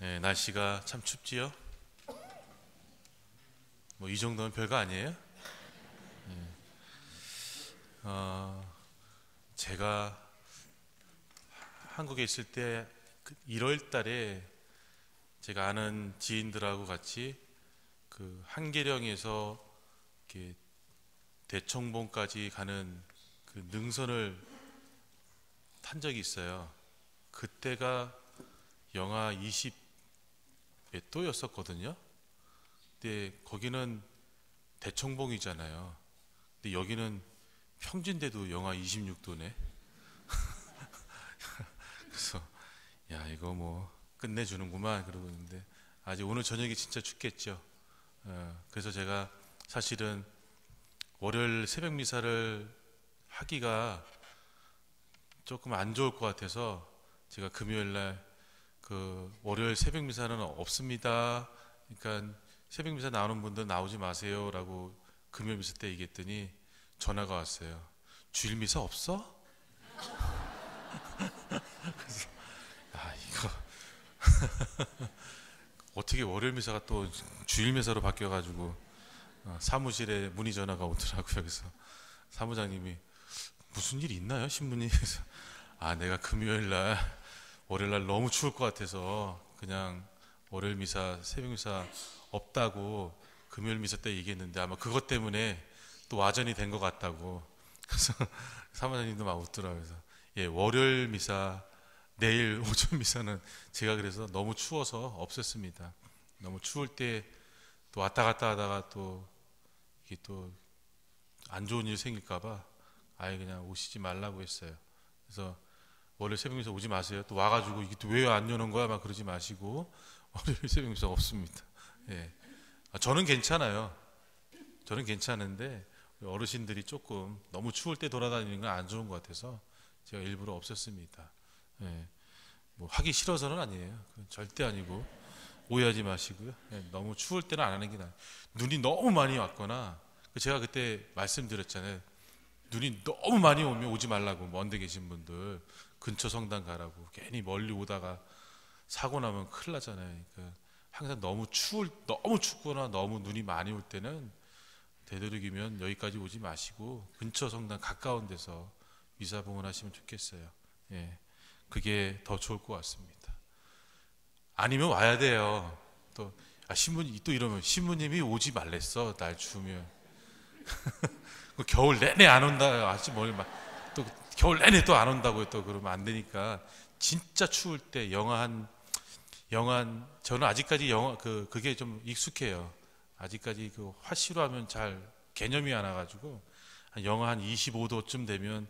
네, 날씨가 참 춥지요. 뭐 이 정도면 별거 아니에요. 네. 어, 제가 한국에 있을 때 1월달에 그 제가 아는 지인들하고 같이 그 한계령에서 이렇게 대청봉까지 가는 그 능선을 탄 적이 있어요. 그때가 영하 예, 또였었거든요. 근데 거기는 대청봉이잖아요. 근데 여기는 평진대도 영하 26도네. 그래서 야 이거 뭐 끝내주는구만 그러고 있는데 아직 오늘 저녁이 진짜 춥겠죠. 어, 그래서 제가 사실은 월요일 새벽 미사를 하기가 조금 안 좋을 것 같아서 제가 금요일 날그 월요일 새벽 미사는 없습니다. 그러니까 새벽 미사 나오는 분들 나오지 마세요라고 금요 미사 때 얘기했더니 전화가 왔어요. 주일 미사 없어? 그래서 아 이거 어떻게 월요일 미사가 또 주일 미사로 바뀌어가지고 어, 사무실에 문의 전화가 오더라고요. 그래서 사무장님이 무슨 일 있나요, 신부님? 그래서 아 내가 금요일 날 월요일날 너무 추울 것 같아서 그냥 월요일 미사 새벽 미사 없다고 금요일 미사 때 얘기했는데 아마 그것 때문에 또 와전이 된 것 같다고 그래서 사모님도막 웃더라고요. 그래서 예 월요일 미사 내일 오전 미사는 제가 그래서 너무 추워서 없앴습니다. 너무 추울 때 또 왔다 갔다 하다가 또 이게 또 안 좋은 일 생길까봐 아예 그냥 오시지 말라고 했어요. 그래서 월요일 새벽 에서 오지 마세요. 또 와가지고 이게 또 왜 안 여는 거야? 막 그러지 마시고 월요일 새벽 에사 없습니다. 예. 아, 저는 괜찮아요. 저는 괜찮은데 어르신들이 조금 너무 추울 때 돌아다니는 건 안 좋은 것 같아서 제가 일부러 없었습니다. 예. 뭐 하기 싫어서는 아니에요. 절대 아니고 오해하지 마시고요. 예. 너무 추울 때는 안 하는 게 나아요. 눈이 너무 많이 왔거나 그 제가 그때 말씀드렸잖아요. 눈이 너무 많이 오면 오지 말라고 먼데 뭐 계신 분들 근처 성당 가라고 괜히 멀리 오다가 사고 나면 큰일 나잖아요. 그러니까 항상 너무 추울 너무 춥거나 너무 눈이 많이 올 때는 되도록이면 여기까지 오지 마시고 근처 성당 가까운 데서 미사 봉헌하시면 좋겠어요. 예, 그게 더 좋을 것 같습니다. 아니면 와야 돼요. 또 아, 신부 또 이러면 신부님이 오지 말랬어 날 추우면 그 겨울 내내 안 온다 아직 뭘 막. 겨울 내내 또 안 온다고 또 그러면 안 되니까 진짜 추울 때 영하 한 영하 한 저는 아직까지 영하 그 그게 좀 익숙해요. 아직까지 그 화씨로 하면 잘 개념이 안 와가지고 한 영하 한 25도쯤 되면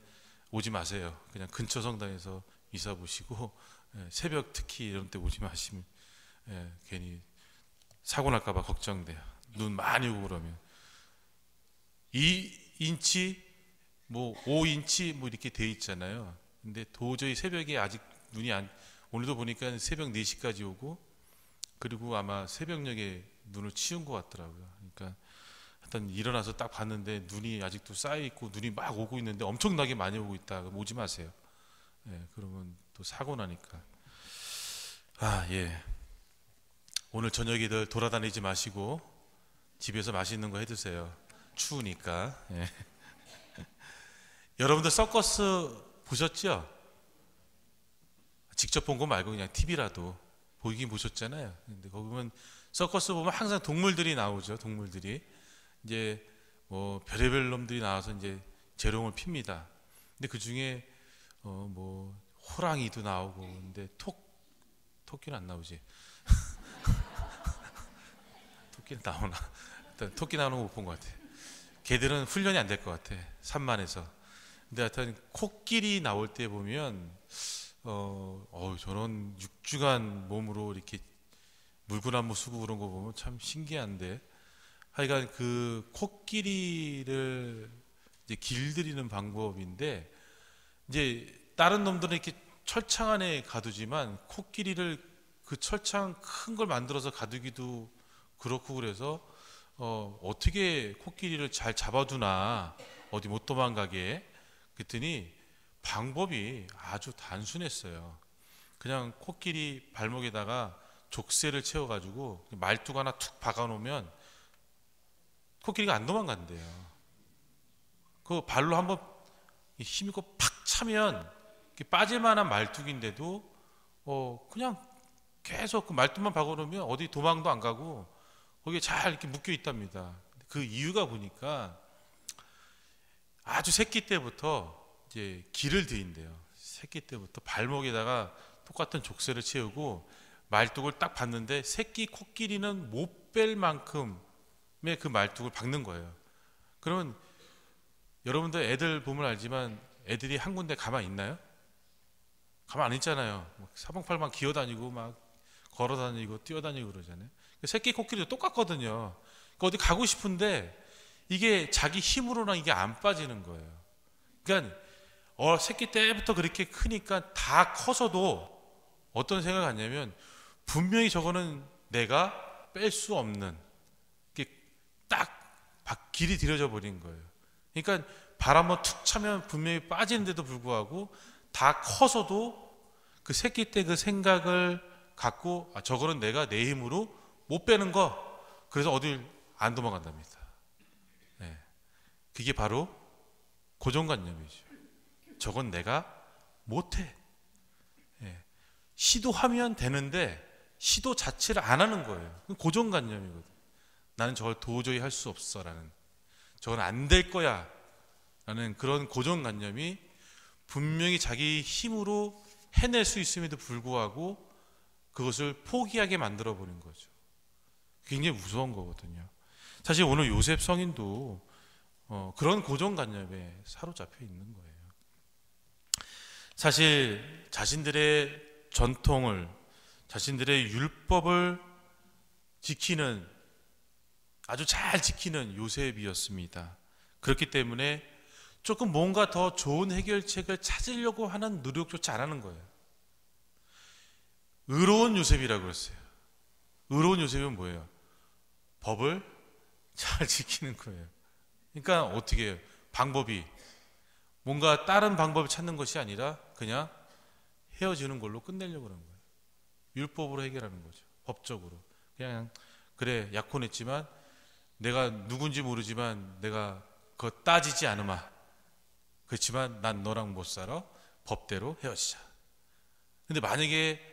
오지 마세요. 그냥 근처 성당에서 이사 보시고 예, 새벽 특히 이런 때 오지 마시면 예, 괜히 사고 날까봐 걱정돼요. 눈 많이 오고 그러면 2인치 뭐 5인치 뭐 이렇게 돼 있잖아요. 근데 도저히 새벽에 아직 눈이 안 오늘도 보니까 새벽 4시까지 오고 그리고 아마 새벽녘에 눈을 치운 것 같더라고요. 그러니까 하여튼 일어나서 딱 봤는데 눈이 아직도 쌓여 있고 눈이 막 오고 있는데 엄청나게 많이 오고 있다. 그 오지 마세요. 예, 그러면 또 사고 나니까. 아, 예. 오늘 저녁에들 돌아다니지 마시고 집에서 맛있는 거해 드세요. 추우니까. 예. 여러분들 서커스 보셨죠? 직접 본 거 말고 그냥 TV라도 보긴 이 보셨잖아요. 근데 거기 보면 서커스 보면 항상 동물들이 나오죠. 동물들이 이제 뭐 별의별 놈들이 나와서 이제 재롱을 핍니다. 근데 그 중에 어뭐 호랑이도 나오고 근데 톡 토끼는 안 나오지. 토끼는 나오나? 일단 토끼 나오는 거 못 본 것 같아. 개들은 훈련이 안 될 것 같아. 산만해서. 근데 하여튼 코끼리 나올 때 보면 어, 어 저런 6주간 몸으로 이렇게 물구나무 수고 그런 거 보면 참 신기한데 하여간 그 코끼리를 이제 길들이는 방법인데 이제 다른 놈들은 이렇게 철창 안에 가두지만 코끼리를 그 철창 큰 걸 만들어서 가두기도 그렇고 그래서 어, 어떻게 코끼리를 잘 잡아두나 어디 못 도망가게 그랬더니 방법이 아주 단순했어요. 그냥 코끼리 발목에다가 족쇄를 채워가지고 말뚝 하나 툭 박아놓으면 코끼리가 안 도망간대요. 그 발로 한번 힘있고 팍 차면 빠질만한 말뚝인데도 어 그냥 계속 그 말뚝만 박아놓으면 어디 도망도 안 가고 거기에 잘 이렇게 묶여 있답니다. 그 이유가 보니까 아주 새끼 때부터 이제 길을 들인대요. 새끼 때부터 발목에다가 똑같은 족쇄를 채우고 말뚝을 딱 봤는데 새끼 코끼리는 못 뺄 만큼의 그 말뚝을 박는 거예요. 그러면 여러분들 애들 보면 알지만 애들이 한 군데 가만 있나요? 가만 안 있잖아요. 사방팔방 기어다니고 막 걸어다니고 뛰어다니고 그러잖아요. 새끼 코끼리도 똑같거든요. 그 어디 가고 싶은데 이게 자기 힘으로는 이게 안 빠지는 거예요. 그러니까 어, 새끼 때부터 그렇게 크니까 다 커서도 어떤 생각하냐면 분명히 저거는 내가 뺄 수 없는 딱 길이 들여져 버린 거예요. 그러니까 바람만 툭 차면 분명히 빠지는데도 불구하고 다 커서도 그 새끼 때 그 생각을 갖고 아, 저거는 내가 내 힘으로 못 빼는 거 그래서 어딜 안 도망간답니다. 그게 바로 고정관념이죠. 저건 내가 못해. 예. 시도하면 되는데 시도 자체를 안 하는 거예요. 고정관념이거든. 나는 저걸 도저히 할 수 없어라는. 저건 안 될 거야. 라는 그런 고정관념이 분명히 자기 힘으로 해낼 수 있음에도 불구하고 그것을 포기하게 만들어 버린 거죠. 굉장히 무서운 거거든요. 사실 오늘 요셉 성인도 어, 그런 고정관념에 사로잡혀 있는 거예요. 사실 자신들의 전통을 자신들의 율법을 지키는 아주 잘 지키는 요셉이었습니다. 그렇기 때문에 조금 뭔가 더 좋은 해결책을 찾으려고 하는 노력조차 안 하는 거예요. 의로운 요셉이라고 그랬어요. 의로운 요셉은 뭐예요? 법을 잘 지키는 거예요. 그러니까 어떻게 해요? 방법이 뭔가 다른 방법을 찾는 것이 아니라 그냥 헤어지는 걸로 끝내려고 하는 거예요. 율법으로 해결하는 거죠. 법적으로. 그냥 그래 약혼했지만 내가 누군지 모르지만 내가 그거 따지지 않으마. 그렇지만 난 너랑 못 살아. 법대로 헤어지자. 근데 만약에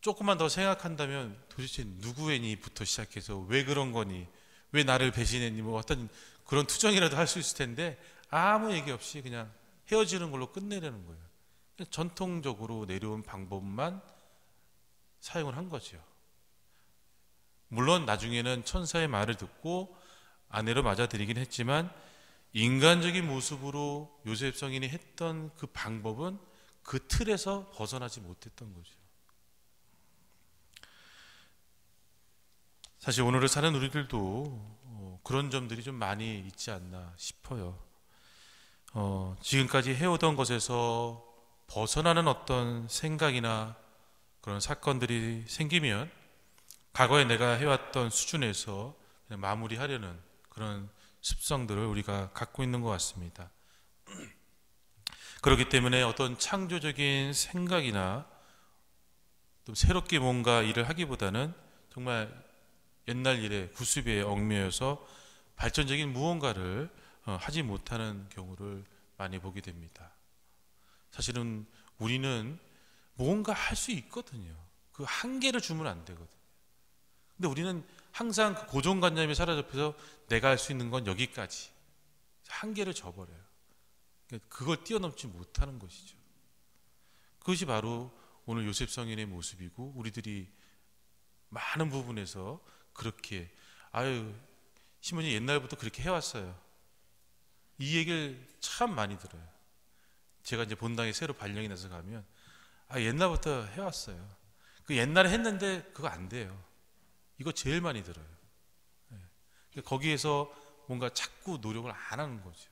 조금만 더 생각한다면 도대체 누구애니부터 시작해서 왜 그런 거니 왜 나를 배신했니? 뭐 어떤 그런 투정이라도 할 수 있을 텐데 아무 얘기 없이 그냥 헤어지는 걸로 끝내려는 거예요. 전통적으로 내려온 방법만 사용을 한 거죠. 물론 나중에는 천사의 말을 듣고 아내로 맞아들이긴 했지만 인간적인 모습으로 요셉 성인이 했던 그 방법은 그 틀에서 벗어나지 못했던 거죠. 사실 오늘을 사는 우리들도 어, 그런 점들이 좀 많이 있지 않나 싶어요. 어, 지금까지 해오던 것에서 벗어나는 어떤 생각이나 그런 사건들이 생기면 과거에 내가 해왔던 수준에서 마무리하려는 그런 습성들을 우리가 갖고 있는 것 같습니다. 그렇기 때문에 어떤 창조적인 생각이나 또 새롭게 뭔가 일을 하기보다는 정말 옛날 일에 구습에 얽매여서 발전적인 무언가를 어, 하지 못하는 경우를 많이 보게 됩니다. 사실은 우리는 무언가할 수 있거든요. 그 한계를 주면 안 되거든요. 근데 우리는 항상 그고정관념이사라져서 내가 할 수 있는 건 여기까지 한계를 져버려요 그러니까 그걸 뛰어넘지 못하는 것이죠. 그것이 바로 오늘 요셉 성인의 모습이고 우리들이 많은 부분에서 그렇게 아유 시몬님 옛날부터 그렇게 해왔어요. 이 얘기를 참 많이 들어요. 제가 이제 본당에 새로 발령이 나서 가면 아 옛날부터 해왔어요. 그 옛날에 했는데 그거 안 돼요. 이거 제일 많이 들어요. 네. 그러니까 거기에서 뭔가 자꾸 노력을 안 하는 거죠.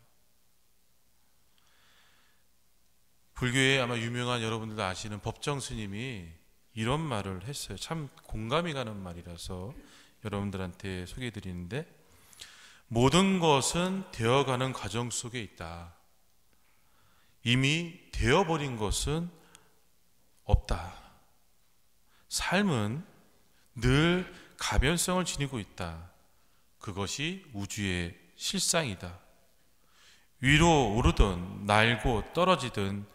불교에 아마 유명한 여러분들도 아시는 법정 스님이 이런 말을 했어요. 참 공감이 가는 말이라서 여러분들한테 소개해 드리는데 모든 것은 되어가는 과정 속에 있다. 이미 되어버린 것은 없다. 삶은 늘 가변성을 지니고 있다. 그것이 우주의 실상이다. 위로 오르든 날고 떨어지든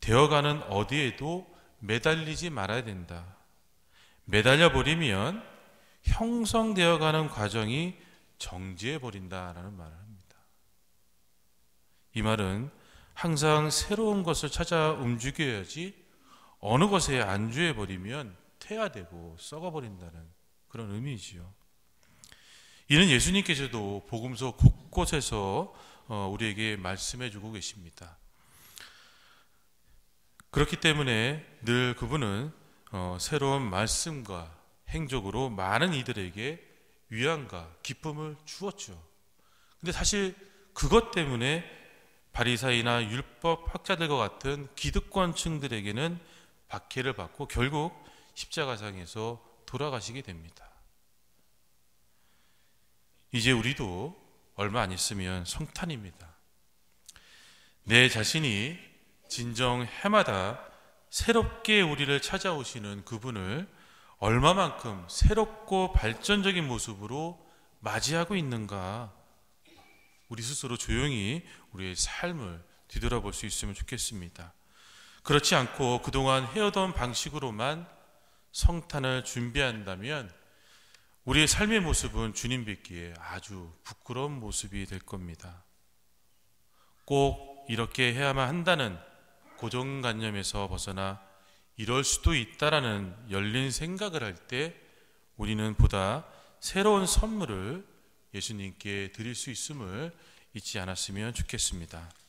되어가는 어디에도 매달리지 말아야 된다. 매달려 버리면 형성되어가는 과정이 정지해 버린다라는 말을 합니다. 이 말은 항상 새로운 것을 찾아 움직여야지 어느 것에 안주해 버리면 퇴화되고 썩어 버린다는 그런 의미이지요. 이는 예수님께서도 복음서 곳곳에서 어, 우리에게 말씀해 주고 계십니다. 그렇기 때문에 늘 그분은 어, 새로운 말씀과 행적으로 많은 이들에게 위안과 기쁨을 주었죠. 근데 사실 그것 때문에 바리사이나 율법 학자들과 같은 기득권층들에게는 박해를 받고 결국 십자가상에서 돌아가시게 됩니다. 이제 우리도 얼마 안 있으면 성탄입니다. 내 자신이 진정 해마다 새롭게 우리를 찾아오시는 그분을 얼마만큼 새롭고 발전적인 모습으로 맞이하고 있는가 우리 스스로 조용히 우리의 삶을 뒤돌아볼 수 있으면 좋겠습니다. 그렇지 않고 그동안 헤어던 방식으로만 성탄을 준비한다면 우리의 삶의 모습은 주님 뵙기에 아주 부끄러운 모습이 될 겁니다. 꼭 이렇게 해야만 한다는 고정관념에서 벗어나 이럴 수도 있다라는 열린 생각을 할 때 우리는 보다 새로운 선물을 예수님께 드릴 수 있음을 잊지 않았으면 좋겠습니다.